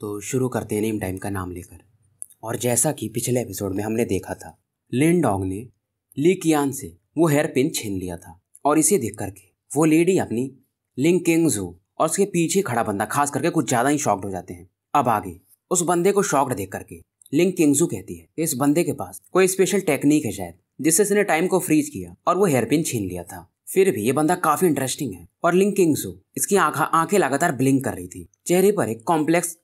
तो शुरू करते हैं नेम टाइम का नाम लेकर और जैसा कि पिछले एपिसोड में हमने देखा था लिन डॉग ने ली कियान से वो हेयर पिन छीन लिया था और इसे देख करके वो लेडी अपनी लिंग किंग्जो और उसके पीछे खड़ा बंदा खास करके कुछ ज़्यादा ही शॉक्ड हो जाते हैं अब आगे उस बंदे को शॉक्ड देख करके लिंग किंगजू कहती है इस बंदे के पास कोई स्पेशल टेक्निक है शायद जिससे इसने टाइम को फ्रीज किया और वो हेयर पिन छीन लिया था फिर भी ये बंदा काफी इंटरेस्टिंग है और लिंग किंगजू इसकी आंखें लगातार ब्लिंक कर रही थी चेहरे पर एक कॉम्प्लेक्स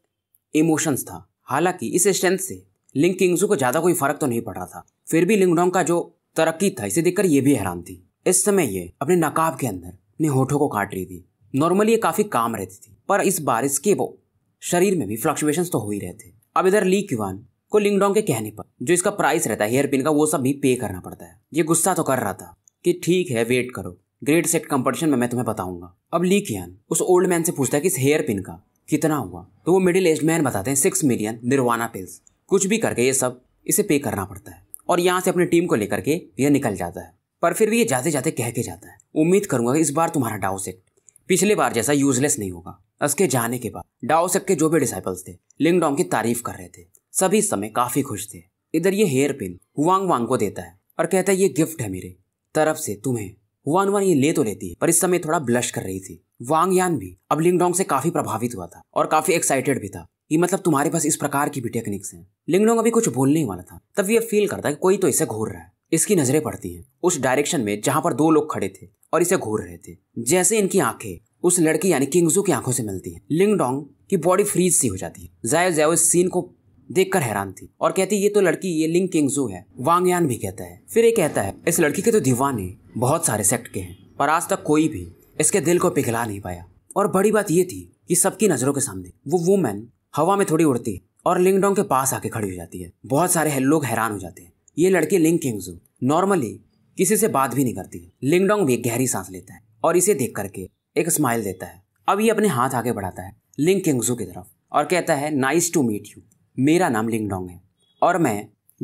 इमोशंस था हालांकि इस स्ट्रेंथ से लिंग किंग्सू को ज़्यादा कोई फर्क तो नहीं पड़ा था फिर भी लिंगडोंग का जो तरक्की था इसे देखकर ये भी हैरान थी इस समय ये अपने नकाब के अंदर अपने होठों को काट रही थी नॉर्मली ये काफ़ी काम रहती थी पर इस बार इसके वो शरीर में भी फ्लक्चुएशन तो हो ही रहे थे अब इधर ली क्यूवान को लिंगडोंग के कहने पर जो इसका प्राइस रहता है हेयर पिन का वो सब भी पे करना पड़ता है ये गुस्सा तो कर रहा था कि ठीक है वेट करो ग्रेट सेट कंपटीशन में मैं तुम्हें बताऊंगा अब ली कियान उस ओल्ड मैन से पूछता है कि इस हेयर पिन का कितना हुआ तो वो मिडिल एज मैन बताते हैं सिक्स मिलियन निर्वाना पिल्स कुछ भी करके ये सब इसे पे करना पड़ता है और यहाँ से अपनी टीम को लेकर के यह निकल जाता है पर फिर भी ये जाते जाते कह के जाता है उम्मीद करूंगा कि इस बार तुम्हारा डाउसेट पिछले बार जैसा यूजलेस नहीं होगा उसके जाने के बाद डाउसेट के जो भी डिसाइपल्स थे लिंगडोंग की तारीफ कर रहे थे सभी समय काफी खुश थे इधर ये हेयर पिन हुआंग वांग को देता है और कहता है ये गिफ्ट है मेरे तरफ से तुम्हें वन वन ये ले तो लेती है पर इस समय थोड़ा ब्लश कर रही थी वांग यान भी अब लिंगडोंग से काफी प्रभावित हुआ था और काफी एक्साइटेड भी था ये मतलब तुम्हारे पास इस प्रकार की भी टेक्निक्स हैं लिंगडोंग अभी कुछ बोलने ही वाला था तब ये फील करता है कि कोई तो इसे घूर रहा है इसकी नजरें पड़ती हैं उस डायरेक्शन में जहां पर दो लोग खड़े थे और इसे घूर रहे थे जैसे इनकी आंखें उस लड़की यानी किंगजू की आंखों से मिलती है लिंगडोंग की बॉडी फ्रीज सी हो जाती है जायो जायो इस सीन को कर हैरान थी और कहती ये तो लड़की ये लिंग किंगजू है यान भी कहता है फिर ये कहता है इस लड़की के तो दीवाने बहुत सारे सेक्ट के हैं पर आज तक कोई भी इसके दिल को पिघला नहीं पाया और बड़ी बात यह थी कि सबकी नज़रों के सामने वो वुमेन हवा में थोड़ी उड़ती है और लिंगडोंग के पास आके खड़ी हो जाती है बहुत सारे लोग हैरान हो जाते हैं ये लड़की लिंग किंगजू नॉर्मली किसी से बात भी नहीं करती है लिंगडोंग भी गहरी सांस लेता है और इसे देख करके एक स्माइल देता है अब ये अपने हाथ आगे बढ़ाता है लिंग किंगजू की तरफ और कहता है नाइस टू मीट यू मेरा नाम लिंगडोंग है और मैं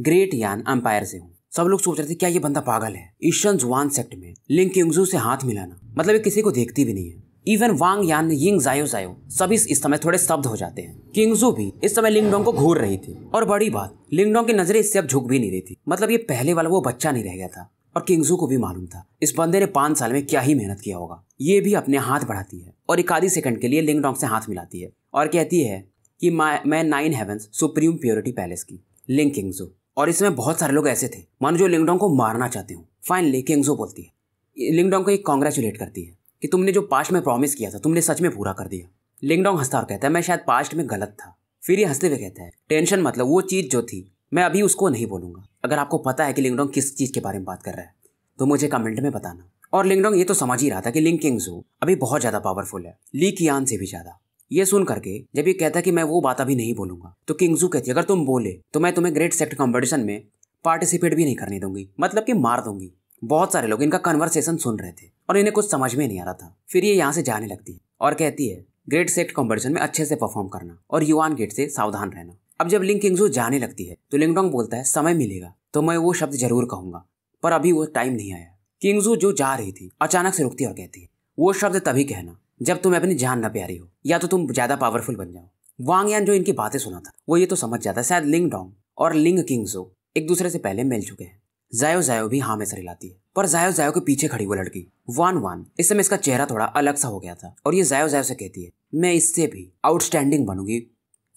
ग्रेट यान अंपायर से हूँ सब लोग सोच रहे थे क्या ये बंदा पागल है ईशन जुआन सेक्ट में लिंग किंगजू से हाथ मिलाना मतलब ये किसी को देखती भी नहीं है इवन वांग यान यिंग जायो जायो सभी इस समय थोड़े शब्द हो जाते हैं किंगजू भी इस समय लिंगडोंग को घूर रही थी और बड़ी बात लिंगडोंग की नजरें इससे अब झुक भी नहीं रही थी मतलब ये पहले वाला वो बच्चा नहीं रह गया था और किंगजू को भी मालूम था इस बंदे ने पांच साल में क्या ही मेहनत किया होगा ये भी अपने हाथ बढ़ाती है और एक आधी सेकंड के लिए लिंगडोंग से हाथ मिलाती है और कहती है कि मैं nine heaven supreme purity palace की लिंग किंगजू और इसमें बहुत सारे लोग ऐसे थे मानो जो लिंगडोंग को मारना चाहते हो फाइनली किंग्सो बोलती है लिंगडोंग को एक कॉन्ग्रेचुलेट करती है कि तुमने जो पास्ट में प्रॉमिस किया था तुमने सच में पूरा कर दिया लिंगडोंग हंसता और कहता है मैं शायद पास्ट में गलत था फिर ये हंसते हुए कहता है टेंशन मतलब वो चीज़ जो थी मैं अभी उसको नहीं बोलूंगा अगर आपको पता है कि लिंगडोंग किस चीज़ के बारे में बात कर रहा है तो मुझे कमेंट में बताना और लिंगडोंग ये तो समझ ही रहा था कि लिंग किंग्स अभी बहुत ज़्यादा पावरफुल है ली कियान से भी ज़्यादा ये सुन करके जब ये कहता है कि मैं वो बात अभी नहीं बोलूंगा तो किंगजू कहती है अगर तुम बोले तो मैं तुम्हें ग्रेट सेक्ट कॉम्पिटिशन में पार्टिसिपेट भी नहीं करने दूंगी मतलब कि मार दूंगी बहुत सारे लोग इनका कन्वर्सेशन सुन रहे थे और इन्हें कुछ समझ में नहीं आ रहा था फिर ये यहाँ से जाने लगती है और कहती है ग्रेट सेक्ट कॉम्पिटिशन में अच्छे से परफॉर्म करना और युवान गेट से सावधान रहना अब जब लिंग किंगजू जाने लगती है तो लिंगडोंग बोलता है समय मिलेगा तो मैं वो शब्द जरूर कहूंगा पर अभी वो टाइम नहीं आया किंगजू जो जा रही थी अचानक से रुकती और कहती है वो शब्द तभी कहना जब तुम्हें अपनी जान ना प्यारी हो या तो तुम ज्यादा पावरफुल बन जाओ वांग यान जो इनकी बातें सुना था वो ये तो समझ जाता है शायद लिंग डोंग और लिंग जो एक दूसरे से पहले मिल चुके हैं जायो जायो भी हाँ में सर हिलाती है पर जायो जायो के पीछे खड़ी वो लड़की वान वान इस समय इसका चेहरा थोड़ा अलग सा हो गया था और ये जायो जायो से कहती है मैं इससे भी आउटस्टैंडिंग बनूंगी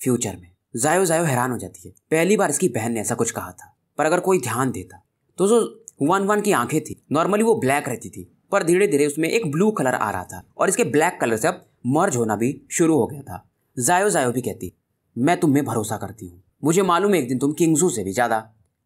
फ्यूचर में जायो जायो हैरान हो जाती है पहली बार इसकी बहन ने ऐसा कुछ कहा था पर अगर कोई ध्यान देता तो जो वन वन की आंखें थी नॉर्मली वो ब्लैक रहती थी पर धीरे धीरे उसमें एक ब्लू कलर आ रहा था और इसके ब्लैक कलर से अब मर्ज होना भी शुरू हो गया था जायो जायो भी कहती मैं तुम में भरोसा करती हूँ मुझे मालूम है एक दिन तुम किंगजू से भी ज़्यादा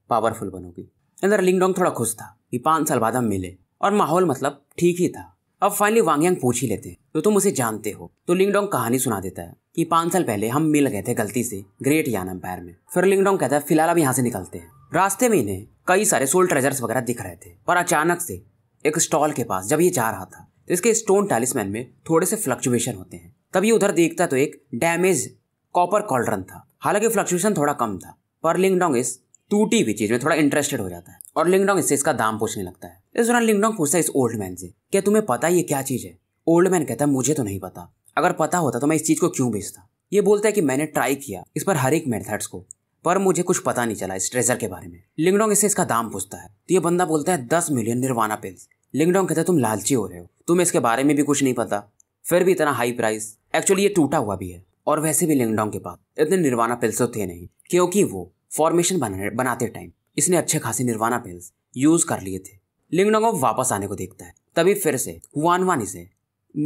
पावरफुल बनोगी इधर लिंगडोंग थोड़ा खुश था कि पाँच साल बाद हम मिले और माहौल मतलब ठीक ही था अब फाइनली वांगयांग पूछ ही लेते तो तुम उसे जानते हो तो लिंगडोंग कहानी सुना देता है कि पाँच साल पहले हम मिल गए थे गलती से ग्रेट यान एम्पायर में फिर लिंगडोंग कहता है फिलहाल अब यहाँ से निकलते हैं रास्ते में इन्हें कई सारे सोल ट्रेजर्स वगैरह दिख रहे थे पर अचानक से एक स्टॉल के पास जब ये जा रहा था तो इसके स्टोन टैलिसमैन में थोड़े से फ्लक्चुएशन होते हैं तब ये उधर देखता तो एक डैमेज कॉपर कॉल्ड्रन था हालांकि फ्लक्चुएशन थोड़ा कम था पर लिंगडोंग इस टूटी हुई चीज में थोड़ा इंटरेस्टेड हो जाता है और लिंगडोंग इससे इसका दाम पूछने लगता है इस दौरान लिंगडोंग पूछता है इस ओल्ड मैन से क्या तुम्हें पता है ये क्या चीज है ओल्ड मैन कहता है मुझे तो नहीं पता अगर पता होता तो मैं इस चीज को क्यों बेचता ये बोलता है कि मैंने ट्राई किया इस पर हर एक मेथड्स को पर मुझे कुछ पता नहीं चला इस ट्रेजर के बारे में लिंगडोंग इसे इसका दाम पूछता है तो ये बंदा बोलता है दस मिलियन निर्वाणा पिल्स लिंगडोंग कहता है तुम लालची हो रहे हो तुम्हें इसके बारे में भी कुछ नहीं पता फिर भी इतना हाई प्राइस एक्चुअली ये टूटा हुआ भी है और वैसे भी लिंगडोंग के पास इतने निर्वाणा पिल्स तो थे नहीं क्योंकि वो फॉर्मेशन बनाते टाइम इसने अच्छे खासे निर्वाणा पिल्स यूज कर लिए थे लिंगडोंग वापस आने को देखता है तभी फिर से वान वान इसे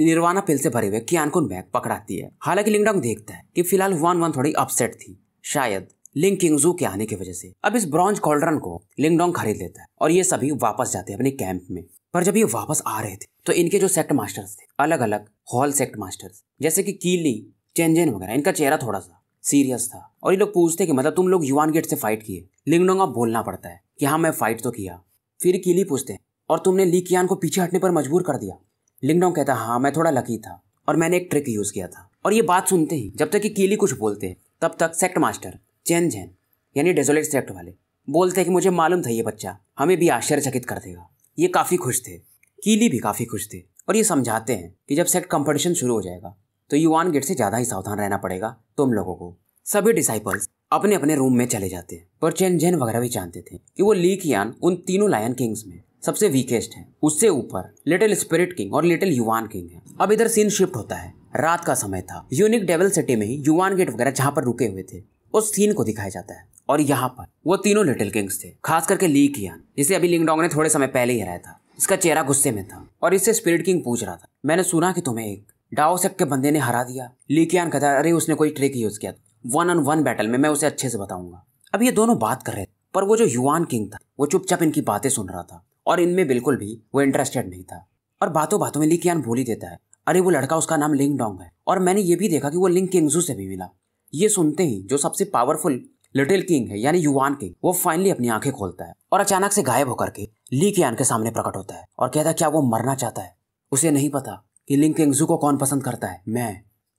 निर्वाणा पिल से भरे हुए कुन बैग पकड़ाती है हालांकि लिंगडोंग देखता है कि फिलहाल हुआन वान थोड़ी अपसेट थी शायद लिंग किंगजू के आने की वजह से अब इस ब्रॉन्ज कॉल्ड्रन को लिंगडोंग खरीद लेता है और ये सभी वापस जाते हैं अपने कैंप में पर जब ये वापस आ रहे थे तो इनके जो सेक्ट मास्टर्स थे अलग अलग हॉल सेक्ट मास्टर्स जैसे कि कीली चेंजेन वगैरह इनका चेहरा थोड़ा सा सीरियस था और ये लोग पूछते कि मतलब तुम लोग युवान गेट से फाइट किए लिंगडोंग अब बोलना पड़ता है कि हाँ मैं फाइट तो किया फिर कीली पूछते हैं और तुमने ली कियान को पीछे हटने पर मजबूर कर दिया लिंगडोंग कहता हाँ मैं थोड़ा लकी था और मैंने एक ट्रिक यूज किया था और ये बात सुनते ही जब तक कि कीली कुछ बोलते हैं तब तक सेक्ट मास्टर चैन जैन यानी डेजोलेट सेक्ट वाले बोलते कि मुझे मालूम था ये बच्चा हमें भी आश्चर्यचकित कर देगा ये काफ़ी खुश थे कीली भी काफ़ी खुश थे और ये समझाते हैं कि जब सेक्ट कंपटीशन शुरू हो जाएगा तो युवान गेट से ज़्यादा ही सावधान रहना पड़ेगा तुम लोगों को सभी डिसाइपल्स अपने अपने रूम में चले जाते हैं पर चैन जैन वगैरह भी जानते थे कि वो लीक यान उन तीनों लायन किंग्स में सबसे वीकेस्ट है उससे ऊपर लिटिल स्पिरिट किंग और लिटिल युवान किंग है अब इधर सीन शिफ्ट होता है रात का समय था यूनिक डेवल सिटी में ही युवान गेट वगैरह जहाँ पर रुके हुए थे उस सीन को दिखाया जाता है और यहाँ पर वो तीनों लिटिल किंग्स थे खास करके ली किया जिसे अभी लिंगडोंग ने थोड़े समय पहले ही हराया था इसका चेहरा गुस्से में था और इससे स्पिरिट किंग पूछ रहा था मैंने सुना कि तुम्हें एक सेक के बंदे ने हरा दिया ली कियान कहता अरे उसने कोई ट्रिक यूज किया वन ऑन वन बैटल में मैं उसे अच्छे से बताऊंगा अब ये दोनों बात कर रहे थे पर वो जो युवान किंग था वो चुपचाप इनकी बातें सुन रहा था और इनमें बिल्कुल भी वो इंटरेस्टेड नहीं था और बातों बातों में ली कियान भूल ही देता है अरे वो लड़का उसका नाम लिंग डोंग है और मैंने ये भी देखा कि वो लिंग किंगजू से भी मिला ये सुनते ही जो सबसे पावरफुल लिटिल किंग है यानी युवान किंग वो फाइनली अपनी आंखें खोलता है और अचानक से गायब होकर के ली कियान के सामने प्रकट होता है और कहता है क्या वो मरना चाहता है उसे नहीं पता कि लिंग किंगजू को कौन पसंद करता है मैं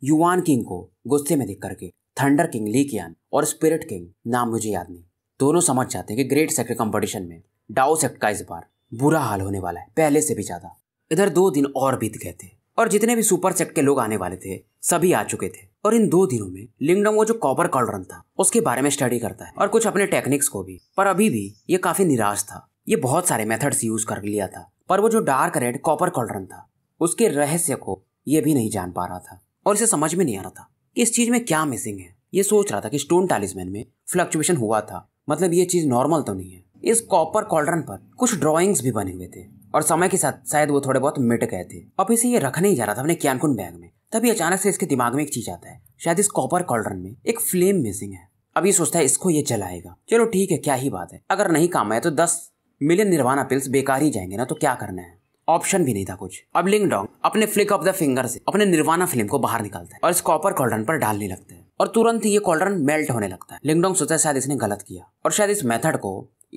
युवान किंग को गुस्से में देख करके थंडर किंग ली कियान और स्पिरिट किंग नाम मुझे याद नहीं दोनों समझ जाते हैं कि ग्रेट सेक्टर कंपटीशन में डाओ सेक्ट का इस बार बुरा हाल होने वाला है पहले से भी ज्यादा इधर दो दिन और बीत गए थे और जितने भी सुपर सेक्ट के लोग आने वाले थे सभी आ चुके थे और इन दो दिनों में लिंगडम वो जो कॉपर कॉलरन था उसके बारे में स्टडी करता है और कुछ अपने टेक्निक्स को भी पर अभी भी ये काफी निराश था ये बहुत सारे मेथड्स यूज कर लिया था पर वो जो डार्क रेड कॉपर कॉलरन था उसके रहस्य को ये भी नहीं जान पा रहा था और इसे समझ में नहीं आ रहा था कि इस चीज में क्या मिसिंग है ये सोच रहा था कि स्टोन टालिसमैन में फ्लक्चुएशन हुआ था मतलब ये चीज नॉर्मल तो नहीं है इस कॉपर कॉल्ड्रन पर कुछ ड्राइंग्स भी बने हुए थे और समय के साथ शायद वो थोड़े बहुत मिट गए थे अब इसे ये रखने ही जा रहा था अपने कैनकुन बैग में तभी अचानक से इसके दिमाग में एक चीज आता है शायद इस कॉपर कॉलरन में एक फ्लेम मिसिंग है अब ये सोचता है इसको ये जलाएगा चलो ठीक है क्या ही बात है अगर नहीं काम आया तो दस मिलियन निर्वाणा पिल्स बेकार ही जाएंगे ना तो क्या करना है ऑप्शन भी नहीं था कुछ अब लिंग डोंग अपने फ्लिक ऑफ द फिंगर से अपने निर्वाणा फिल्म को बाहर निकालता है और इस कॉपर कॉल्डन पर डालने लगता है और तुरंत ही ये कॉलरन मेल्ट होने लगता है लिंगडोंग है शायद इसने गलत किया और शायद इस मेथड को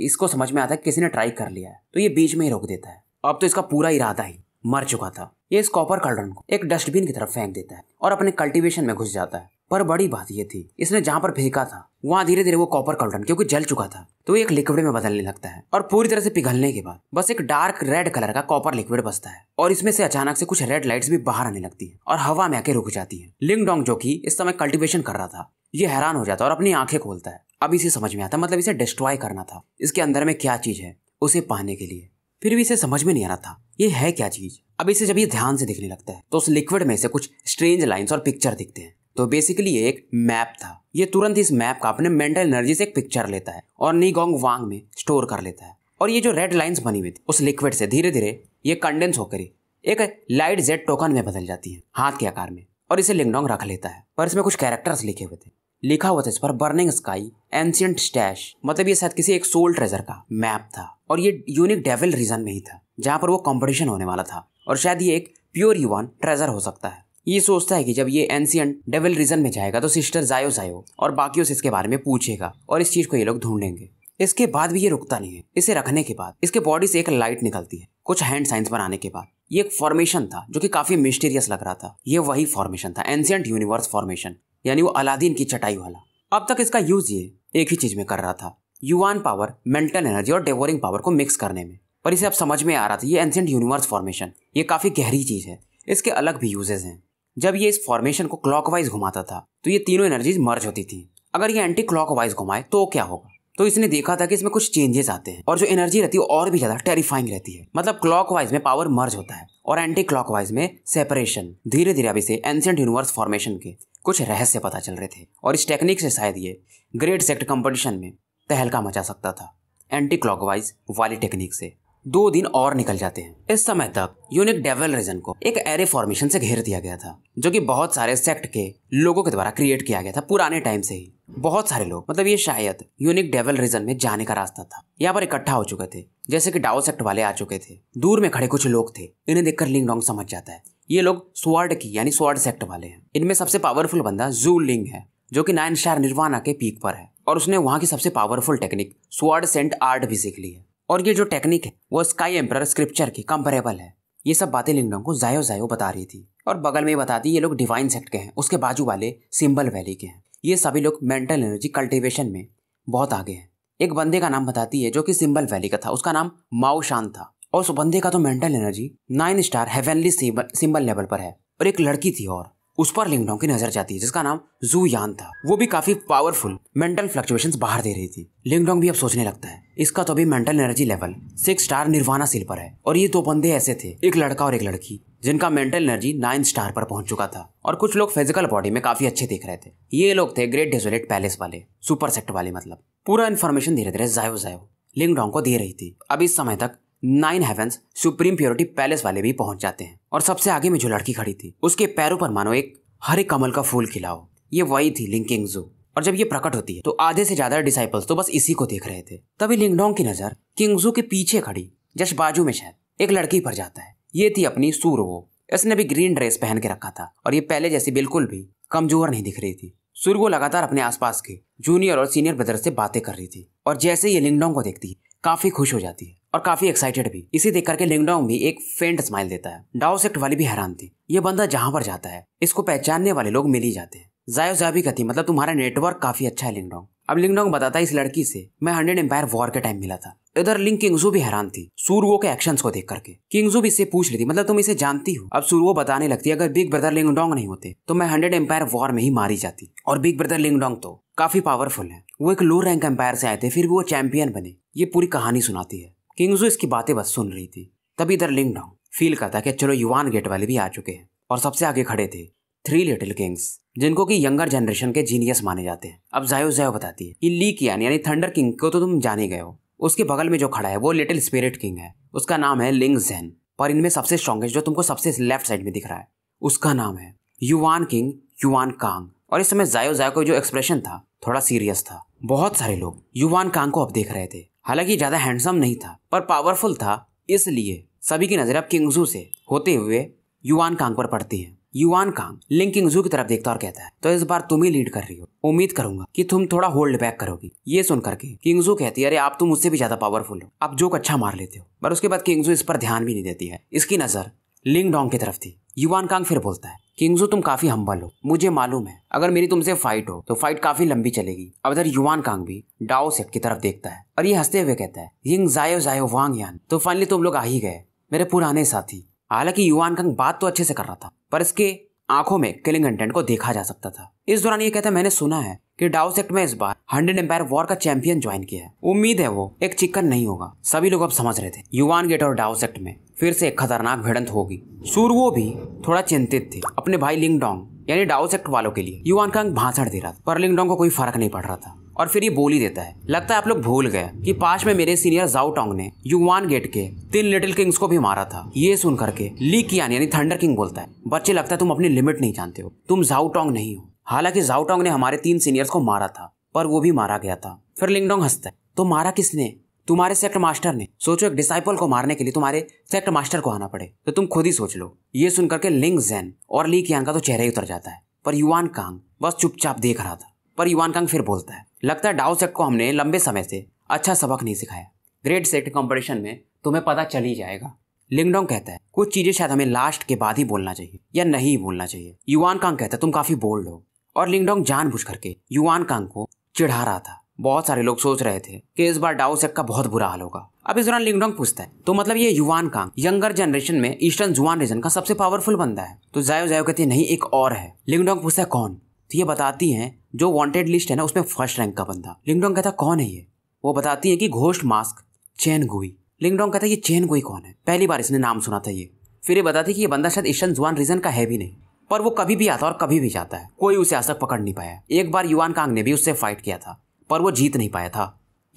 इसको समझ में आता है किसी ने ट्राई कर लिया है तो ये बीच में ही रोक देता है अब तो इसका पूरा इरादा ही मर चुका था ये इस कॉपर कल्डन को एक डस्टबिन की तरफ फेंक देता है और अपने कल्टीवेशन में घुस जाता है पर बड़ी बात यह थी इसने जहाँ पर फेंका था वहाँ धीरे धीरे वो कॉपर कल्डन क्योंकि जल चुका था तो एक लिक्विड में बदलने लगता है और पूरी तरह से पिघलने के बाद बस एक डार्क रेड कलर का कॉपर लिक्विड बसता है और इसमें से अचानक से कुछ रेड लाइट्स भी बाहर आने लगती है और हवा में आके रुक जाती है लिंगडोंग जो की इस समय कल्टिवेशन कर रहा था ये हैरान हो जाता है और अपनी आंखें खोलता है अब इसे समझ में आता मतलब इसे डिस्ट्रॉय करना था इसके अंदर में क्या चीज है उसे पाने के लिए फिर भी इसे समझ में नहीं आ रहा था ये है क्या चीज अब इसे जब ये ध्यान से देखने लगता है तो उस लिक्विड में से कुछ स्ट्रेंज लाइंस और पिक्चर दिखते हैं तो बेसिकली ये एक मैप था ये तुरंत इस मैप का अपने मेंटल एनर्जी से एक पिक्चर लेता है और नीगोंग वांग में स्टोर कर लेता है और ये जो रेड लाइंस बनी हुई थी उस लिक्विड से धीरे धीरे ये कंडेंस होकर एक लाइट जेड टोकन में बदल जाती है हाथ के आकार में और इसे लिंगडोंग रख लेता है और इसमें कुछ कैरेक्टर्स लिखे हुए थे लिखा हुआ था इस पर बर्निंग स्काई एंशियंट स्टैश मतलब ये शायद किसी एक सोल ट्रेजर का मैप था और ये यूनिक डेविल रीजन में ही था जहाँ पर वो कॉम्पिटिशन होने वाला था और शायद ये एक प्योर युवान ट्रेजर हो सकता है ये सोचता है कि जब ये एंशियंट डेविल रीजन में जाएगा तो सिस्टर जायो जायो और बाकी उसे इसके बारे में पूछेगा और इस चीज को ये लोग ढूंढेंगे इसके बाद भी ये रुकता नहीं है इसे रखने के बाद इसके बॉडी से एक लाइट निकलती है कुछ हैंड साइंस बनाने के बाद ये एक फॉर्मेशन था जो कि काफी मिस्टीरियस लग रहा था ये वही फॉर्मेशन था एंशियंट यूनिवर्स फॉर्मेशन यानी वो अलादीन की चटाई वाला अब तक इसका यूज ये एक ही चीज में कर रहा था युवान पावर मेंटल एनर्जी और डेवोरिंग पावर को मिक्स करने में पर इसे अब समझ में आ रहा था ये एंशियंट यूनिवर्स फॉर्मेशन ये काफी गहरी चीज है इसके अलग भी यूजेज हैं जब ये इस फॉर्मेशन को क्लॉकवाइज घुमाता था तो ये तीनों एनर्जीज मर्ज होती थी अगर ये एंटी क्लॉकवाइज घुमाए तो क्या होगा तो इसने देखा था कि इसमें कुछ चेंजेस आते हैं और जो एनर्जी रहती है और भी ज्यादा टेरिफाइंग रहती है मतलब क्लॉकवाइज में पावर मर्ज होता है और एंटी क्लॉकवाइज में सेपरेशन धीरे धीरे अभी से एंशियंट यूनिवर्स फॉर्मेशन के कुछ रहस्य पता चल रहे थे और इस टेक्निक से शायद ये ग्रेट सेक्ट कंपटीशन में तहलका मचा सकता था एंटी क्लॉकवाइज वाली टेक्निक से दो दिन और निकल जाते हैं इस समय तक यूनिक डेवल रीजन को एक एरे फॉर्मेशन से घेर दिया गया था जो कि बहुत सारे सेक्ट के लोगों के द्वारा क्रिएट किया गया था पुराने टाइम से ही बहुत सारे लोग मतलब ये शायद यूनिक डेवल रीजन में जाने का रास्ता था यहाँ पर इकट्ठा हो चुके थे जैसे कि डाओ सेक्ट वाले आ चुके थे दूर में खड़े कुछ लोग थे इन्हें देखकर लिंगडोंग समझ जाता है ये लोग स्वर्ड की यानी स्वर्ड सेक्ट वाले हैं इनमें सबसे पावरफुल बंदा जू लिंग है जो कि नाइन शार निर्वाणा के पीक पर है और उसने वहाँ की सबसे powerful technique sword saint art भी सीख ली है और ये जो टेक्निक है वो स्काई एम्प्रर स्क्रिप्चर की कंपेरेबल है ये सब बातें लिंगडम को जायो जायो बता रही थी और बगल में बताती ये लोग डिवाइन सेक्ट के हैं उसके बाजू वाले सिम्बल वैली के हैं ये सभी लोग मेंटल एनर्जी कल्टिवेशन में बहुत आगे हैं एक बंदे का नाम बताती है जो कि सिंबल वैली का था उसका नाम माओशान था और उस बंदे का तो mental energy nine star heavenly symbol level पर है और एक लड़की थी और उस पर लिंगडोंग की नजर जाती है जिसका नाम जू यान था वो भी काफी पावरफुल मेंटल फ्लक्चुएशन बाहर दे रही थी लिंगडोंग भी अब सोचने लगता है इसका तो अभी mental energy level six star nirvana seal पर है और ये दो बंदे ऐसे थे एक लड़का और एक लड़की जिनका मेंटल एनर्जी नाइन स्टार पर पहुंच चुका था और कुछ लोग फिजिकल बॉडी में काफी अच्छे दिख रहे थे ये लोग थे ग्रेट डेजोलेट पैलेस वाले सुपर सेक्ट वाले मतलब पूरा इन्फॉर्मेशन धीरे धीरे जायो जायो लिंगडोंग को दे रही थी अब इस समय तक nine heavens supreme purity palace वाले भी पहुंच जाते हैं और सबसे आगे में जो लड़की खड़ी थी उसके पैरों पर मानो एक हरे कमल का फूल खिलाओ ये वही थी लिंकिंग जू और जब ये प्रकट होती है तो आधे से ज्यादा डिसाइपल्स तो बस इसी को देख रहे थे तभी लिंगडोंग की नजर किंगजू के पीछे खड़ी जश बाजू में शायद एक लड़की पर जाता है ये थी अपनी सूर वो इसने भी ग्रीन ड्रेस पहन के रखा था और ये पहले जैसी बिल्कुल भी कमजोर नहीं दिख रही थी सुरगो लगातार अपने आसपास के जूनियर और सीनियर ब्रदर से बातें कर रही थी और जैसे ये लिंगडोंग को देखती काफी खुश हो जाती है और काफी एक्साइटेड भी इसे देख करके लिंगडोंग भी एक फेंट स्माइल देता है डाओ सेक्ट वाली भी हैरान थी ये बंदा जहां पर जाता है इसको पहचानने वाले लोग मिल ही जाते हैं जायो जाबी कहती मतलब तुम्हारा नेटवर्क काफी अच्छा है लिंगडोंग अब लिंगडोंग बताता है इस लड़की से मैं हंड्रेड एम्पायर वॉर के टाइम मिला था इधर लिंग किंगजू भी हैरान थी सूर्वो के एक्शंस को देख करके किंगजू भी इससे पूछ लेती मतलब तुम इसे जानती हो अब सूर्वो बताने लगती है अगर बिग ब्रदर लिंगडोंग नहीं होते तो मैं हंड्रेड एम्पायर वॉर में ही मारी जाती और बिग ब्रदर लिंगडोंग तो काफी पावरफुल है वो एक लो रैंक एम्पायर से आए थे फिर भी वो चैंपियन बने ये पूरी कहानी सुनाती है किंगजू इसकी बातें बस सुन रही थी तभी इधर लिंग डाउन फील करता कि चलो युवान गेट वाले भी आ चुके हैं और सबसे आगे खड़े थे थ्री लिटिल किंग्स जिनको कि यंगर जनरेशन के जीनियस माने जाते हैं अब जायो जायो बताती है कि ली कियान यानी थंडर किंग को तो तुम जाने गए हो उसके बगल में जो खड़ा है वो लिटिल स्पिरिट किंग है उसका नाम है लिंग जैन पर इनमें सबसे स्ट्रॉन्गेस्ट जो तुमको सबसे लेफ्ट साइड में दिख रहा है उसका नाम है युवान किंग युवान कांग और इस समय जायो जायो का जो एक्सप्रेशन था थोड़ा सीरियस था बहुत सारे लोग युवान कांग को अब देख रहे थे हालांकि ज़्यादा हैंडसम नहीं था पर पावरफुल था इसलिए सभी की नज़र अब किंगजू से होते हुए युवान कांग पर पड़ती है युवान कांग लिंग किंगजू की तरफ देखता और कहता है तो इस बार तुम ही लीड कर रही हो उम्मीद करूंगा कि तुम थोड़ा होल्ड बैक करोगी ये सुन करके किंगजू कहती है अरे आप तो मुझसे भी ज्यादा पावरफुल हो आप जो अच्छा मार लेते हो पर उसके बाद किंगजू इस पर ध्यान भी नहीं देती है इसकी नजर लिंग डोंग की तरफ थी युवान कांग फिर बोलता है किंगजू तुम काफी हम्बल हो मुझे मालूम है अगर मेरी तुमसे फाइट हो तो फाइट काफी लंबी चलेगी अब इधर युवान कांग भी डाओ सेट की तरफ देखता है और ये हंसते हुए कहता है यिंग जायो जायो वांग यान तो फाइनली तुम लोग आ ही गए मेरे पुराने साथी हालांकि युवान कांग बात तो अच्छे से कर रहा था पर इसके आंखों में किलिंग कंटेंट को देखा जा सकता था इस दौरान ये कहता है मैंने सुना है कि डाउ सेक्ट में इस बार हंड्रेड एम्पायर वॉर का चैंपियन ज्वाइन किया है उम्मीद है वो एक चिकन नहीं होगा सभी लोग अब समझ रहे थे युवान गेट और डाउ सेक्ट में फिर से एक खतरनाक भिड़ंत होगी सूर्यो भी थोड़ा चिंतित थे अपने भाई लिंगडोंग यानी डाउ सेक्ट वालों के लिए युवान का अंक भाषण दे रहा था पर लिंगडोंग को कोई फर्क नहीं पड़ रहा था और फिर ये बोल ही देता है लगता है आप लोग भूल गए कि पास में मेरे सीनियर टोंग ने युवान गेट के तीन लिटिल किंग्स को भी मारा था ये सुन करके ली कियान यानी थंडर किंग बोलता है बच्चे लगता है तुम अपनी लिमिट नहीं जानते हो तुम टोंग नहीं हो हालांकि जाउटोंग ने हमारे तीन सीनियर्स को मारा था पर वो भी मारा गया था फिर लिंगडोंग हंसता है तो मारा किसने तुम्हारे सेक्ट मास्टर ने सोचो एक डिसाइपल को मारने के लिए तुम्हारे सेक्ट मास्टर को आना पड़े तो तुम खुद ही सोच लो ये सुनकर के लिंग जैन और ली कियांग का तो चेहरा ही उतर जाता है पर युवान कांग बस चुपचाप देख रहा था पर युवान कांग फिर बोलता है लगता है डाउ सेक्ट को हमने लंबे समय से अच्छा सबक नहीं सिखाया ग्रेड सेक्ट कॉम्पिटिशन में तुम्हें पता चल ही जाएगा लिंगडोंग कहता है कुछ चीजें शायद हमें लास्ट के बाद ही बोलना चाहिए या नहीं बोलना चाहिए युवान कांग कहता है तुम काफी बोल्ड हो और लिंगडोंग बुझ करके युवान कांग को चिढ़ा रहा था बहुत सारे लोग सोच रहे थे कि इस बार डाओसेक का बहुत बुरा हाल होगा अब इस दौरान लिंगडोंग पूछता है तो मतलब ये युवान कांग यंगर जनरेशन में ईस्टर्न जुआन रीजन का सबसे पावरफुल बंदा है तो जायो जायो कहती है नहीं एक और है लिंगडोंग पूछता है कौन तो ये बताती है जो वॉन्टेड लिस्ट है ना उसमें फर्स्ट रैंक का बंदा लिंगडोंग कहता कौन है ये वो बताती है कि घोष्ट मास्क चैन गुई लिंगडोंग कहता है ये चैन गुई कौन है पहली बार इसने नाम सुना था ये फिर ये बताती है कि ये बंदा शायद ईस्टर्न जुआन रीजन का है भी नहीं पर वो कभी भी आता और कभी भी जाता है कोई उसे आज तक पकड़ नहीं पाया एक बार युवान कांग ने भी उससे फाइट किया था पर वो जीत नहीं पाया था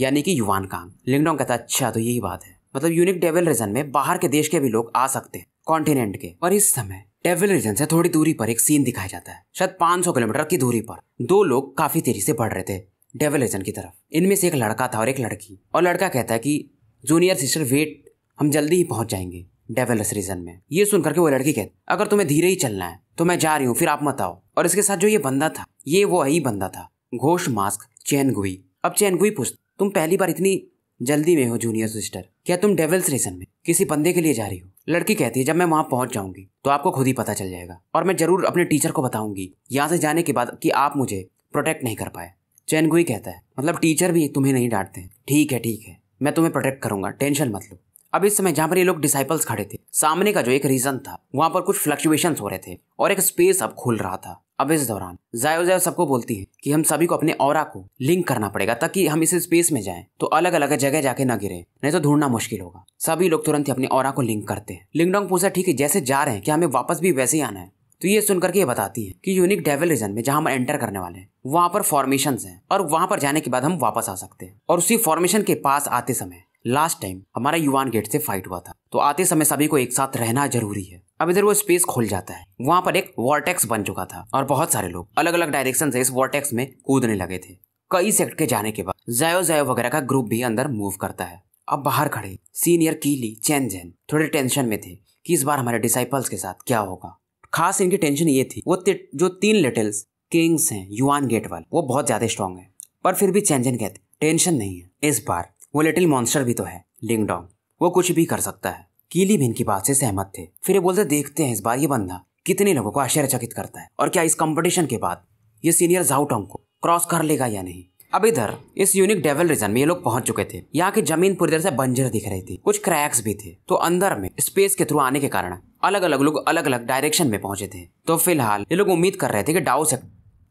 यानी कि युवान कांग लिंगडोंग कहता अच्छा तो यही बात है मतलब यूनिक डेवल रीजन में बाहर के देश के भी लोग आ सकते हैं कॉन्टिनेंट के पर इस समय डेविल रीजन से थोड़ी दूरी पर एक सीन दिखाया जाता है शायद 500 किलोमीटर की दूरी पर दो लोग काफी तेजी से बढ़ रहे थे डेविल रीजन की तरफ इनमें से एक लड़का था और एक लड़की और लड़का कहता है कि जूनियर सिस्टर वेट हम जल्दी ही पहुंच जाएंगे डेवलस रीजन में ये सुनकर के वो लड़की कहती अगर तुम्हें धीरे ही चलना है तो मैं जा रही हूँ फिर आप मत आओ और इसके साथ जो ये बंदा था ये वो ही बंदा था घोष मास्क चैन गुई अब चैन गुई पूछ तुम पहली बार इतनी जल्दी में हो जूनियर सिस्टर क्या तुम डेवल्स रेसन में किसी बंदे के लिए जा रही हो लड़की कहती है जब मैं वहां पहुंच जाऊंगी तो आपको खुद ही पता चल जाएगा और मैं जरूर अपने टीचर को बताऊंगी यहाँ से जाने के बाद कि आप मुझे प्रोटेक्ट नहीं कर पाए चैन गुई कहता है मतलब टीचर भी तुम्हें नहीं डांटते ठीक है ठीक है मैं तुम्हें प्रोटेक्ट करूंगा टेंशन मत लो अब इस समय जहां पर ये लोग डिसाइपल्स खड़े थे सामने का जो एक रीजन था वहां पर कुछ फ्लक्चुएशन हो रहे थे और एक स्पेस अब खुल रहा था अब इस दौरान जायो जायो सबको बोलती है कि हम सभी को अपने और को लिंक करना पड़ेगा ताकि हम इस स्पेस में जाएं तो अलग अलग जगह जाके ना गिरे नहीं तो ढूंढना मुश्किल होगा सभी लोग तुरंत ही अपने और को लिंक करते हैं लिंगडोंग पूछा ठीक है जैसे जा रहे हैं क्या हमें वापस भी वैसे ही आना है तो ये सुनकर के ये बताती है कि यूनिक डेवल रीजन में जहां हम एंटर करने वाले हैं वहां पर फॉर्मेशन है और वहां पर जाने के बाद हम वापस आ सकते हैं और उसी फॉर्मेशन के पास आते समय लास्ट टाइम हमारा युवान गेट से फाइट हुआ था तो आते समय सभी को एक साथ रहना जरूरी है अब इधर वो स्पेस खोल जाता है वहाँ पर एक वॉर्टेक्स बन चुका था और बहुत सारे लोग अलग अलग डायरेक्शन से इस वॉर्टेक्स में कूदने लगे थे कई सेक्ट के जाने के बाद जयो जयो वगैरह का ग्रुप भी अंदर मूव करता है अब बाहर खड़े सीनियर कीली चैन जैन थोड़े टेंशन में थे कि इस बार हमारे डिसाइपल्स के साथ क्या होगा खास इनकी टेंशन ये थी वो जो तीन लिटिल्स किंग्स हैं युवान गेट वाले वो बहुत ज्यादा स्ट्रांग है पर फिर भी चैन जैन कहते टेंशन नहीं है इस बार वो लिटिल मॉन्स्टर भी तो है लिंगडोंग वो कुछ भी कर सकता है कीली भी इनकी बात से सहमत थे फिर ये बोलते देखते हैं इस बार ये बंदा कितने लोगों को आश्चर्यचकित करता है और क्या इस कंपटीशन के बाद ये सीनियर झाउटोंग को क्रॉस कर लेगा या नहीं अब इधर इस यूनिक डेवल रीजन में ये लोग पहुंच चुके थे यहाँ की जमीन पूरी तरह से बंजर दिख रही थी कुछ क्रैक्स भी थे तो अंदर में स्पेस के थ्रू आने के कारण अलग अलग लोग अलग अलग डायरेक्शन में पहुंचे थे तो फिलहाल ये लोग उम्मीद कर रहे थे कि डाउस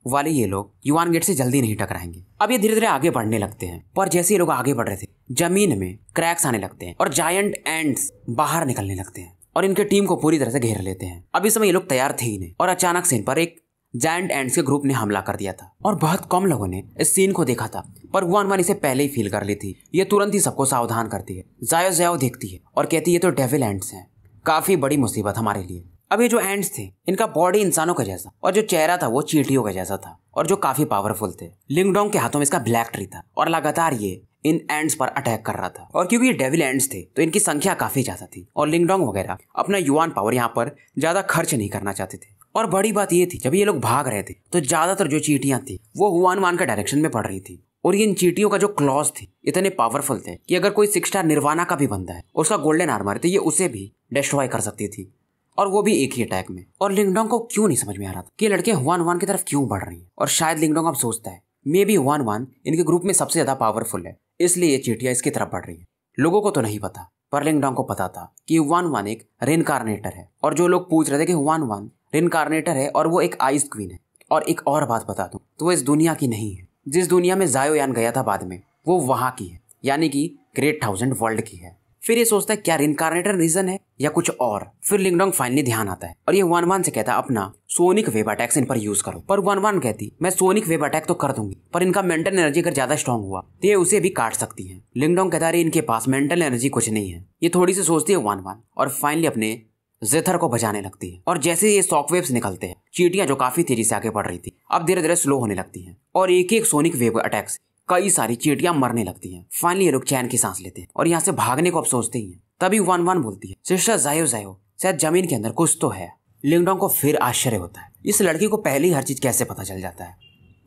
वाले ये लोग युवान गेट से जल्दी नहीं टकराएंगे अब ये धीरे धीरे आगे बढ़ने लगते हैं पर जैसे ये लोग आगे बढ़ रहे थे जमीन में क्रैक्स आने लगते हैं और जायंट एंड्स बाहर निकलने लगते हैं और इनके टीम को पूरी तरह से घेर लेते हैं अब इस समय ये लोग तैयार थे ही नहीं और अचानक से इन पर एक जायंट एंड्स के ग्रुप ने हमला कर दिया था और बहुत कम लोगों ने इस सीन को देखा था पर वो अनुमान इसे पहले ही फील कर ली थी ये तुरंत ही सबको सावधान करती है जायो जायो देखती है और कहती है तो डेविल एंड्स हैं काफी बड़ी मुसीबत हमारे लिए अब ये जो एंड्स थे इनका बॉडी इंसानों का जैसा और जो चेहरा था वो चींटियों का जैसा था और जो काफी पावरफुल थे लिंगडोंग के हाथों में इसका ब्लैक ट्री था और लगातार ये इन एंड्स पर अटैक कर रहा था और क्योंकि ये डेविल एंड्स थे तो इनकी संख्या काफी ज्यादा थी और लिंगडोंग वगैरह अपना युवान पावर यहाँ पर ज्यादा खर्च नहीं करना चाहते थे और बड़ी बात ये थी जब ये लोग भाग रहे थे तो ज्यादातर जो चीटियां थी वो हुआन वान का डायरेक्शन में पड़ रही थी और ये इन चीटियों का जो क्लॉज थे इतने पावरफुल थे कि अगर कोई सिक्स स्टार निर्वाणा का भी बंदा है उसका गोल्डन आर्मर तो ये उसे भी डिस्ट्रॉय कर सकती थी और वो भी एक ही अटैक में और लिंगडोंग को क्यों नहीं समझ में आ रहा था कि लड़के वन वन की तरफ क्यों बढ़ रही हैं और शायद लिंगडोंग अब सोचता है मे बी वन वन इनके ग्रुप में सबसे ज्यादा पावरफुल है इसलिए ये चीटियाँ इसकी तरफ बढ़ रही है लोगों को तो नहीं पता पर लिंगडोंग को पता था कि वन वन एक रेनकारनेटर है और जो लोग पूछ रहे थे कि वन वन रेनकारनेटर है और वो एक आइस क्वीन है और एक और बात बता दूं तो वो इस दुनिया की नहीं है जिस दुनिया में जायोयान गया था बाद में वो वहाँ की है यानी कि ग्रेट थाउजेंड वर्ल्ड की है फिर ये सोचता है क्या रिनकारनेटर रीजन है या कुछ और फिर लिंगडोंग फाइनली ध्यान आता है और ये वन वन से कहता है अपना सोनिक वेब अटैक्स इन पर यूज करो पर वन वन कहती मैं सोनिक वेब अटैक तो कर दूंगी पर इनका मेंटल एनर्जी अगर ज्यादा स्ट्रॉन्ग हुआ तो ये उसे भी काट सकती है लिंगडोंग कहता है इनके पास मेंटल एनर्जी कुछ नहीं है ये थोड़ी सी सोचती है वन वन और फाइनली अपने जेथर को बजाने लगती है और जैसे ये शॉक वेव्स निकलते हैं चीटियां जो काफी तेजी से आगे बढ़ रही थी अब धीरे धीरे स्लो होने लगती हैं और एक एक सोनिक वेव अटैक्स कई सारी चीटियां मरने लगती हैं फाइनली ये लोग चैन की सांस लेते हैं और यहाँ से भागने को अब सोचते ही हैं तभी वन वन बोलती है सिस्टर जायो जायो शायद जमीन के अंदर कुछ तो है लिंगडोंग को फिर आश्चर्य होता है इस लड़की को पहले ही हर चीज कैसे पता चल जाता है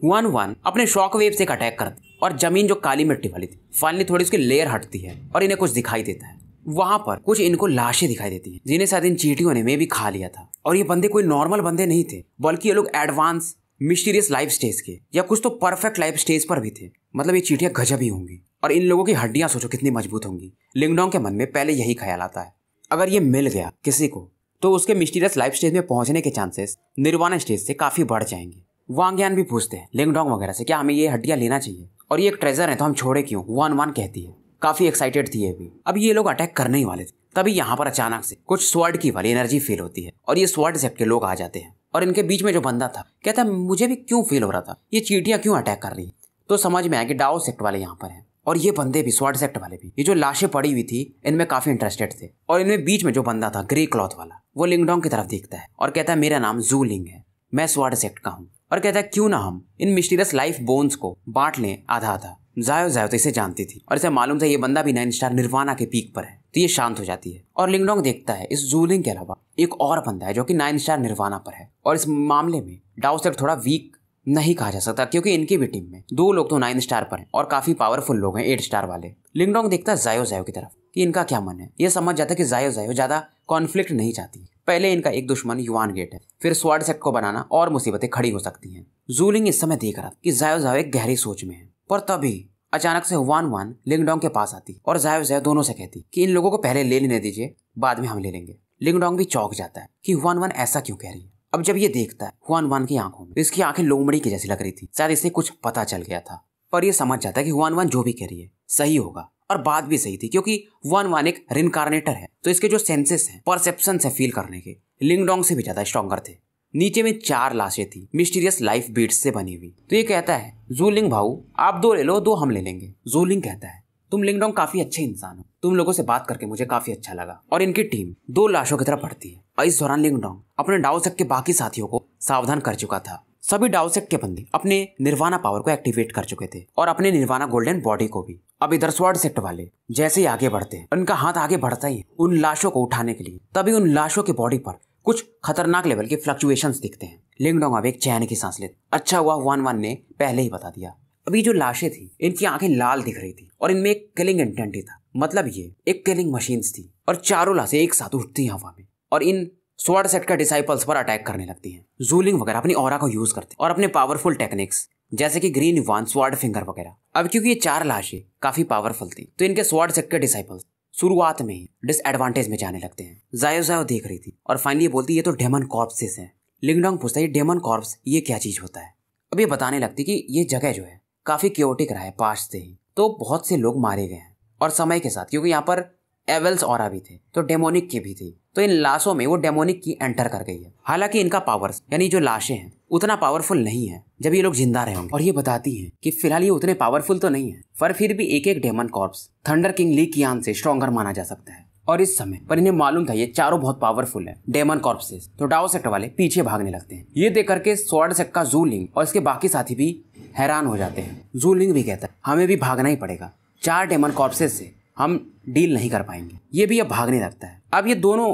वन वन अपने शॉक वेव से एक अटैक करती और जमीन जो काली मिट्टी वाली थी फाइनली थोड़ी उसकी लेयर हटती है और इन्हें कुछ दिखाई देता है वहां पर कुछ इनको लाशें दिखाई देती हैं जिन्हें शायद इन चीटियों ने में भी खा लिया था और ये बंदे कोई नॉर्मल बंदे नहीं थे बल्कि ये लोग एडवांस मिस्टीरियस लाइफ स्टेज के या कुछ तो परफेक्ट लाइफ स्टेज पर भी थे मतलब ये चीटियाँ गजब ही होंगी और इन लोगों की हड्डियाँ सोचो कितनी मजबूत होंगी लिंगडोंग के मन में पहले यही ख्याल आता है अगर ये मिल गया किसी को तो उसके मिस्टीरियस लाइफ स्टेज में पहुंचने के चांसेस निर्वाणा स्टेज से काफ़ी बढ़ जाएंगे वांग्यान भी पूछते हैं लिंगडोंग वगैरह से क्या हमें ये हड्डियाँ लेना चाहिए और ये एक ट्रेजर है तो हम छोड़े क्यों वन वन कहती है काफ़ी एक्साइटेड थी ये भी अब ये लोग अटैक करने ही वाले थे तभी यहाँ पर अचानक से कुछ स्वर्ड की वाली एनर्जी फील होती है और ये स्वर्ड सेक्ट के लोग आ जाते हैं और इनके बीच में जो बंदा था कहता मुझे भी क्यों फील हो रहा था ये चीटियाँ क्यों अटैक कर रही तो समझ में आया कि डाओ सेक्ट वाले यहाँ पर हैं और ये बंदे भी स्वाड सेक्ट वाले भी ये जो लाशें पड़ी हुई थी इनमें काफी इंटरेस्टेड थे और इनमें बीच में जो बंदा था ग्रे क्लॉथ वाला वो लिंगडोंग की तरफ देखता है और कहता है मेरा नाम जू लिंग है मैं स्वाड सेक्ट का हूँ और कहता है क्यों ना हम इन मिस्टीरियस लाइफ बोन्स को बांट लें आधा आधा जायो जायो तो इसे जानती थी और इसे मालूम था ये बंदा भी नाइन स्टार निर्वाणा के पीक पर है तो ये शांत हो जाती है और लिंगडोंग देखता है इस जूलिंग के अलावा एक और बंदा है जो कि नाइन स्टार निर्वाणा पर है और इस मामले में डाउ सेट थोड़ा वीक नहीं कहा जा सकता क्योंकि इनकी भी टीम में दो लोग तो नाइन स्टार पर हैं और काफी पावरफुल लोग हैं एट स्टार वाले लिंगडोंग देखता है जायो जायो की तरफ कि इनका क्या मन है ये समझ जाता है कि जायो जायो ज्यादा कॉन्फ्लिक्ट नहीं चाहती पहले इनका एक दुश्मन युवान गेट है फिर स्वाड सेट को बनाना और मुसीबतें खड़ी हो सकती हैं जूलिंग इस समय देख रहा कि जायो जायो एक गहरी सोच में है पर तभी अचानक से वान वान लिंगडोंग के पास आती और जायो जय दोनों से कहती कि इन लोगों को पहले ले लेने दीजिए बाद में हम ले लेंगे लिंगडोंग भी चौक जाता है कि वान वान ऐसा क्यों कह रही है अब जब ये देखता है हुआन वान की आंखों में तो इसकी आंखें लोमड़ी की जैसी लग रही थी शायद इसे कुछ पता चल गया था पर यह समझ जाता है कि हुआन वान जो भी कह रही है सही होगा और बात भी सही थी क्योंकि वन वन एक रिनकारनेटर है तो इसके जो सेंसेस हैं परसेप्शन है फील करने के लिंगडोंग से भी ज्यादा स्ट्रॉन्गर थे नीचे में चार लाशें थी मिस्टीरियस लाइफ बीट्स से बनी हुई तो ये कहता है जूलिंग भाऊ आप दो ले लो दो हम ले लेंगे जूलिंग कहता है तुम लिंगडोंग काफी अच्छे इंसान हो तुम लोगों से बात करके मुझे काफी अच्छा लगा और इनकी टीम दो लाशों की तरफ बढ़ती है और इस दौरान लिंगडोंग अपने डाउसेक के बाकी साथियों को सावधान कर चुका था सभी डाउसेक के बंदे अपने निर्वाणा पावर को एक्टिवेट कर चुके थे और अपने निर्वाणा गोल्डन बॉडी को भी अब इधर स्वर्ड सेक्ट वाले जैसे ही आगे बढ़ते हैं उनका हाथ आगे बढ़ता ही उन लाशों को उठाने के लिए तभी उन लाशों के बॉडी पर कुछ खतरनाक लेवल के फ्लक्चुएशंस दिखते हैं लिंगडोंग अब एक चैन की सांस लेते अच्छा हुआ वन वन ने पहले ही बता दिया अभी जो लाशें थी इनकी आंखें लाल दिख रही थी और इनमें एक किलिंग इंटेंट ही था मतलब ये एक किलिंग मशीन थी और चारों लाशें एक साथ उठती हैं हवा में और इन स्वर्ड सेट का डिसाइपल्स पर अटैक करने लगती हैं जूलिंग वगैरह अपनी और को यूज करते और अपने पावरफुल टेक्निक्स जैसे कि ग्रीन वन स्वर्ड फिंगर वगैरह अब क्योंकि ये चार लाशें काफी पावरफुल थी तो इनके स्वर्ड सेट के डिसाइपल्स शुरुआत में ही डिसएडवांटेज में जाने लगते हैं जायो जायो देख रही थी और फाइनली बोलती ये तो डेमन कॉर्प्सेस है लिंगडोंग पूछता है डेमन कॉर्प्स ये क्या चीज होता है अब ये बताने लगती कि ये जगह जो है काफी क्योटिक रहा है पास्ट से ही तो बहुत से लोग मारे गए हैं और समय के साथ क्योंकि यहाँ पर एवल्स और भी थे तो डेमोनिक की भी थी तो इन लाशों में वो डेमोनिक की एंटर कर गई है हालांकि इनका पावर्स यानी जो लाशें हैं उतना पावरफुल नहीं है जब ये लोग जिंदा रहे होंगे और ये बताती है कि फिलहाल ये उतने पावरफुल तो नहीं है पर फिर भी एक एक demon corpse thunder king Li Qian से स्ट्रॉन्गर माना जा सकता है और इस समय पर इन्हें मालूम था ये चारों बहुत पावरफुल है डेमन कॉर्पसेस तो डाओ सेक्ट वाले पीछे भागने लगते हैं ये देख करके स्वर्ण सेक्ट का जू लिंग और इसके बाकी साथी भी हैरान हो जाते हैं जू लिंग भी कहता है हमें भी भागना ही पड़ेगा चार डेमन कॉर्पसेस से हम डील नहीं कर पाएंगे ये भी अब भागने लगता है अब ये दोनों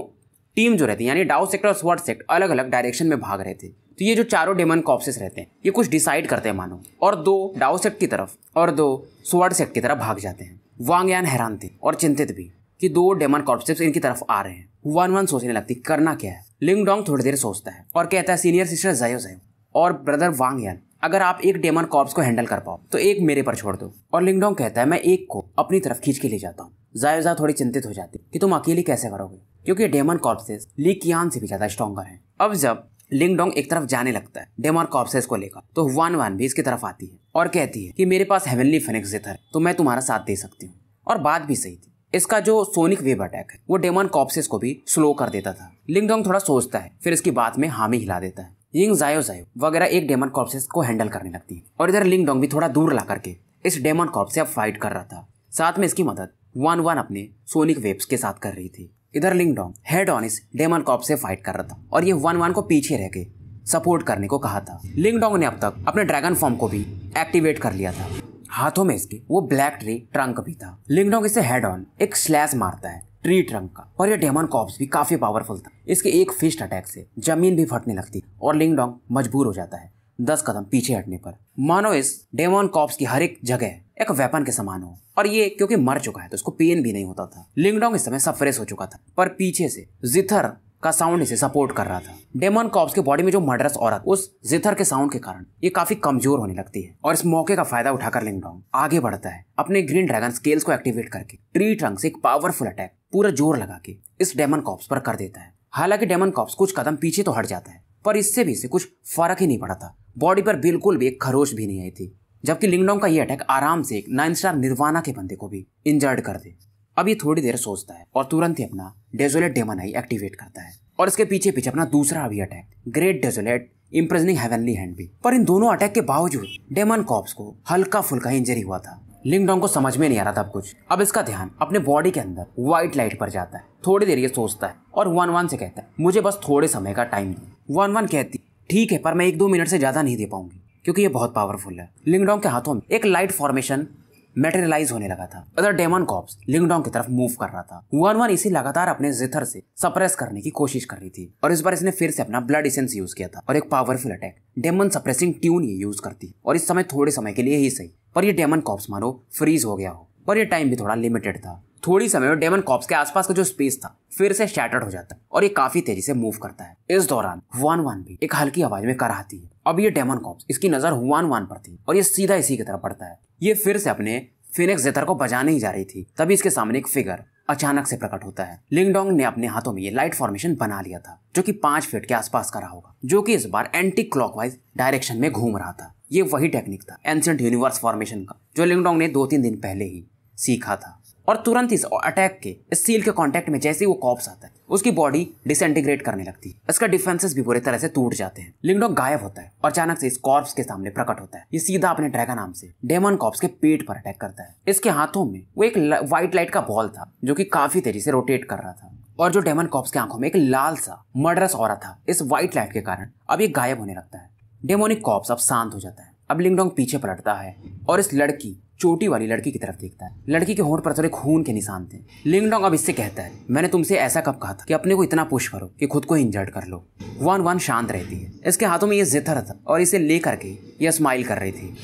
टीम जो रहती है यानी डाउ सेक्टर और स्वर्ड सेक्टर अलग अलग डायरेक्शन में भाग रहे थे तो ये जो चारों डेमन कॉप्सिस रहते हैं ये कुछ डिसाइड करते हैं मानो और दो डाउ सेक्ट की तरफ और दो स्वर्ड सेक्ट की तरफ भाग जाते हैं यान हैरान थे और चिंतित भी कि दो डेमन कॉर्पसेप्स इनकी तरफ आ रहे हैं वन वन सोचने लगती करना क्या है लिंगडोंग थोड़ी देर सोचता है और कहता है सीनियर सिस्टर जयो जयो और ब्रदर वांग यान अगर आप एक डेमन कॉर्प्स को हैंडल कर पाओ तो एक मेरे पर छोड़ दो और लिंगडोंग कहता है मैं एक को अपनी तरफ खींच के ले जाता हूँ जायजा थोड़ी चिंतित हो जाती कि तुम अकेले कैसे करोगे क्योंकि डेमन कॉर्पसेस ली कियान से भी ज्यादा स्ट्रॉगर है अब जब लिंगडोंग एक तरफ जाने लगता है डेमन कॉर्पसेस को लेकर तो वन वन भी इसकी तरफ आती है और कहती है कि मेरे पास हेवनली फेनिक्स जिथर है तो मैं तुम्हारा साथ दे सकती हूँ और बात भी सही थी इसका जो सोनिक वेब अटैक है वो डेमन कॉप्सिस को भी स्लो कर देता था लिंगडोंग थोड़ा सोचता है फिर इसकी बात में हामी हिला देता है यिंग जायो जायो वगैरह एक डेमन कॉर्प्सेस को हैंडल करने लगती है और इधर लिंग डोंग भी थोड़ा दूर ला करके इस डेमन कॉप से अब फाइट कर रहा था साथ में इसकी मदद वन वन अपने सोनिक वेब्स के साथ कर रही थी इधर लिंग डोंग हेड ऑन इस डेमन कॉप से फाइट कर रहा था और ये वन वन को पीछे रह के सपोर्ट करने को कहा था लिंग डोंग ने अब तक अपने ड्रैगन फॉर्म को भी एक्टिवेट कर लिया था हाथों में इसके वो ब्लैक ट्री ट्रंक भी था लिंगडोंग इसे हेड ऑन एक स्लैश मारता है ट्री ट्रंक का और यह डेमन कॉप्स भी काफी पावरफुल था इसके एक फिस्ट अटैक से जमीन भी फटने लगती और लिंगडोंग मजबूर हो जाता है दस कदम पीछे हटने पर मानो इस डेमोन कॉप्स की हर एक जगह एक वेपन के समान हो और ये क्योंकि मर चुका है तो उसको पेन भी नहीं होता था लिंगडोंग इस समय सफ्रेस हो चुका था पर पीछे से जिथर का साउंड इसे सपोर्ट कर रहा था डेमन कॉप्स के बॉडी में जो मर्डरस औरत उस जिथर के साउंड के कारण ये काफी कमजोर होने लगती है और इस मौके का फायदा उठाकर लिंगडोंग आगे बढ़ता है अपने ग्रीन ड्रैगन स्केल्स को एक्टिवेट करके ट्री ट्रंक से एक पावरफुल अटैक पूरा जोर लगा के इस डेमन कॉप्स पर कर देता है हालांकि डेमन कॉप्स कुछ कदम पीछे तो हट जाता है पर इससे भी इसे कुछ फर्क ही नहीं पड़ा था बॉडी पर बिल्कुल भी एक खरोश भी नहीं आई थी जबकि लिंगडोंग का ये अटैक आराम से एक नाइन स्टार निर्वाणा के बंदे को भी इंजर्ड कर दे अब ये थोड़ी देर सोचता है और तुरंत ही अपना डेजोलेट डेमन आई एक्टिवेट करता है और इसके पीछे पीछे अपना दूसरा अभी attack great desolate imprisoning heavenly hand भी पर इन दोनों अटैक के बावजूद डेमन कॉप्स को हल्का फुल्का इंजरी हुआ था लिंगडोंग को समझ में नहीं आ रहा था अब कुछ अब इसका ध्यान अपने बॉडी के अंदर व्हाइट लाइट पर जाता है थोड़ी देर ये सोचता है और वन वन से कहता है मुझे बस थोड़े समय का टाइम दो वन वन कहती ठीक है पर मैं एक दो मिनट से ज्यादा नहीं दे पाऊंगी क्योंकि ये बहुत पावरफुल है लिंगडोंग के हाथों में एक लाइट फॉर्मेशन मेटेरियलाइज होने लगा था अदर डेमन कॉप्स लिंगडोंग की तरफ मूव कर रहा था वन वन इसे लगातार अपने जिथर से सप्रेस करने की कोशिश कर रही थी और इस बार इसने फिर से अपना ब्लड इसेंस यूज किया था और एक powerful attack demon suppressing tune ये यूज करती और इस समय थोड़े समय के लिए ही सही पर यह डेमन कॉप्स मानो फ्रीज हो गया हो पर यह टाइम भी थोड़ा लिमिटेड था थोड़ी समय में डेमन कॉप्स के आसपास का जो स्पेस था फिर से शैटर्ड हो जाता है और ये काफी तेजी से मूव करता है इस दौरान वन वन भी एक हल्की आवाज में कराहती है अब ये डेमन कॉप्स इसकी नजर वन वन पर थी और ये सीधा इसी की तरफ पड़ता है ये फिर से अपने फिनिक्स जेथर को बजाने ही जा रही थी तभी इसके सामने एक फिगर अचानक से प्रकट होता है लिंगडोंग ने अपने हाथों में ये लाइट फॉर्मेशन बना लिया था जो कि पांच फीट के आसपास का रहा होगा जो कि इस बार एंटी क्लॉकवाइज डायरेक्शन में घूम रहा था ये वही टेक्निक था एंसेंट यूनिवर्स फॉर्मेशन का जो लिंगडोंग ने दो तीन दिन पहले ही सीखा था और तुरंत इस अटैक के इस सील के कांटेक्ट में जैसे ही वो कॉप्स आता है उसकी बॉडी डिसइंटीग्रेट करने लगती है इसका डिफेंसेस भी बुरी तरह से टूट जाते हैं लिंगडॉग गायब होता है और अचानक से इस कॉर्प्स के सामने प्रकट होता है ये सीधा अपने ड्रैगन नाम से डेमन कॉप्स के पेट पर अटैक करता है इसके हाथों में वो एक व्हाइट लाइट का बॉल था जो की काफी तेजी से रोटेट कर रहा था और जो डेमन कॉप्स की आंखों में एक लाल सा मर्डरस और था इस व्हाइट लाइट के कारण अब ये गायब होने लगता है डेमोनिक कॉप्स अब शांत हो जाता है अब लिंगडोंग पीछे पलटता है और इस लड़की चोटी वाली लड़की की तरफ देखता है लड़की के होंठ पर थोड़े खून के निशान थे लिंगडोंग अब इससे कहता है मैंने तुमसे ऐसा कब कहा था कि अपने को इतना पुश करो कि खुद को इंजर्ट कर लो वन वन शांत रहती है इसके हाथों में ये जिथर था और इसे ले करके यह स्माइल कर रही थी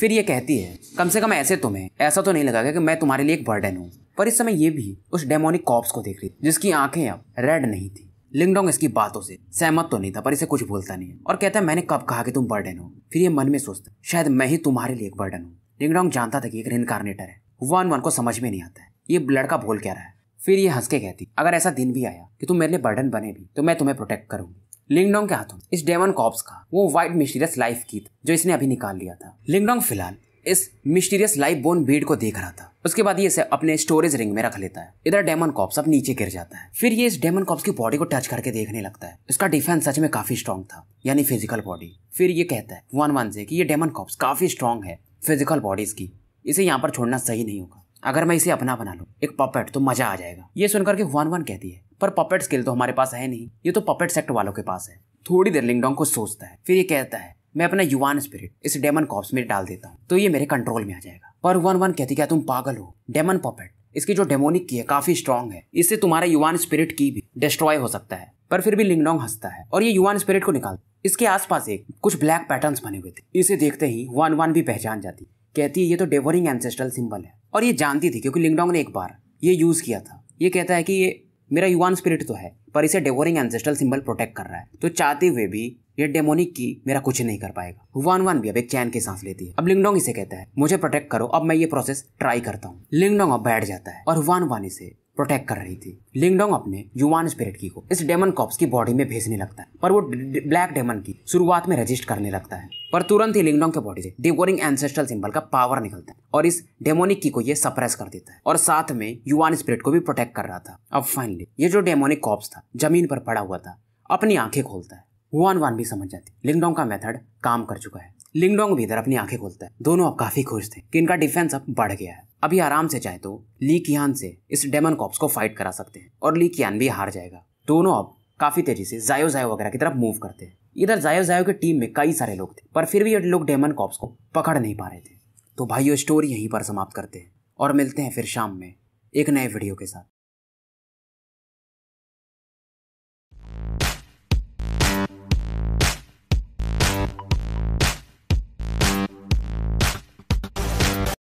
फिर ये कहती है कम से कम ऐसे तुम्हें तो ऐसा तो नहीं लगा कि मैं तुम्हारे लिए एक बर्डन हूँ पर इस समय ये भी उस डेमोनिक कॉप्स को देख रही थी जिसकी आंखें अब रेड नहीं थी लिंगडोंग इसकी बातों से सहमत तो नहीं था पर इसे कुछ बोलता नहीं और कहता है मैंने कब कहा कि तुम बर्डन हो फिर ये मन में सोचता शायद मैं ही तुम्हारे लिए एक बर्डन हूँ डिंगडोंग जानता था कि एक रिनकारनेटर है वन वन को समझ में नहीं आता है ये लड़का बोल क्या रहा है फिर ये हंस के कहती अगर ऐसा दिन भी आया कि तुम मेरे लिए बर्डन बने भी तो मैं तुम्हें प्रोटेक्ट करूंगी लिंगडोंग के हाथों इस डेमन कॉप्स का वो वाइट मिस्टीरियस लाइफ की जो इसने अभी निकाल लिया था लिंगडोंग फिलहाल इस मिस्टीरियस लाइफ बोन बीड को देख रहा था उसके बाद ये इसे अपने स्टोरेज रिंग में रख लेता है इधर डेमन कॉप्स अब नीचे गिर जाता है फिर ये इस डेमन कॉप्स की बॉडी को टच करके देखने लगता है इसका डिफेंस सच में काफी स्ट्रॉन्ग था यानी फिजिकल बॉडी फिर ये कहता है वन वन से कि ये डेमन कॉप्स काफी स्ट्रॉन्ग है फिजिकल बॉडीज की इसे यहाँ पर छोड़ना सही नहीं होगा अगर मैं इसे अपना बना लूँ एक पपेट तो मजा आ जाएगा ये सुनकर के वन वन कहती है पर पपेट स्किल तो हमारे पास है नहीं ये तो पपेट सेक्ट वालों के पास है थोड़ी देर लिंगडोंग को सोचता है फिर ये कहता है मैं अपना युवान स्पिरिट इस डेमन कॉप्स में डाल देता हूँ तो ये मेरे कंट्रोल में आ जाएगा पर वन वन कहती क्या तुम पागल हो डेमन पपेट इसकी जो डेमोनिक की है काफी स्ट्रांग है इससे तुम्हारा युवान स्पिरिट की भी डिस्ट्रॉय हो सकता है पर फिर भी लिंगडोंग हंसता है और ये युवान स्पिरिट को निकाल इसके आसपास एक कुछ ब्लैक पैटर्न्स बने हुए थे इसे देखते ही वन वन भी पहचान जाती कहती है ये तो डेवरिंग एंसेस्ट्रल सिंबल है और ये जानती थी क्योंकि लिंगडोंग ने एक बार ये यूज किया था ये कहता है कि ये मेरा युवान स्पिरिट तो है पर इसे डेवोरिंग एंसेस्ट्रल सिंबल प्रोटेक्ट कर रहा है तो चाहते हुए भी ये डेमोनिक की मेरा कुछ नहीं कर पाएगा वन वन भी अब एक चैन की सांस लेती है अब लिंगडोंग इसे कहता है मुझे प्रोटेक्ट करो अब मैं ये प्रोसेस ट्राई करता हूँ लिंगडोंग अब बैठ जाता है और वन वन इसे प्रोटेक्ट कर रही थी लिंगडोंग अपने युवान स्पिरिट की को इस डेमन कॉप्स की बॉडी में भेजने लगता है पर वो ब्लैक डेमन की शुरुआत में रजिस्ट करने लगता है पर तुरंत ही लिंगडोंग के बॉडी से डिवोरिंग एंसेस्ट्रल सिंबल का पावर निकलता है और इस डेमोनिक की को ये सप्रेस कर देता है और साथ में युवान स्पिरिट को भी प्रोटेक्ट कर रहा था अब फाइनली ये जो डेमोनिक कॉप्स था जमीन पर पड़ा हुआ था अपनी आंखें खोलता है वन वन भी समझ जाती लिंगडोंग का मेथड काम कर चुका है लिंगडोंग भी इधर अपनी आंखें खोलता है दोनों अब काफी खुश थे कि इनका डिफेंस अब बढ़ गया है अभी आराम से चाहे तो ली कियान से इस डेमन कॉप्स को फाइट करा सकते हैं और ली कियान भी हार जाएगा दोनों अब काफी तेजी से जायो जायो वगैरह की तरफ मूव करते हैं इधर जायो जायो की टीम में कई सारे लोग थे पर फिर भी ये लोग डेमन कॉप्स को पकड़ नहीं पा रहे थे तो भाई ये स्टोरी यहीं पर समाप्त करते हैं और मिलते हैं फिर शाम में एक नए वीडियो के साथ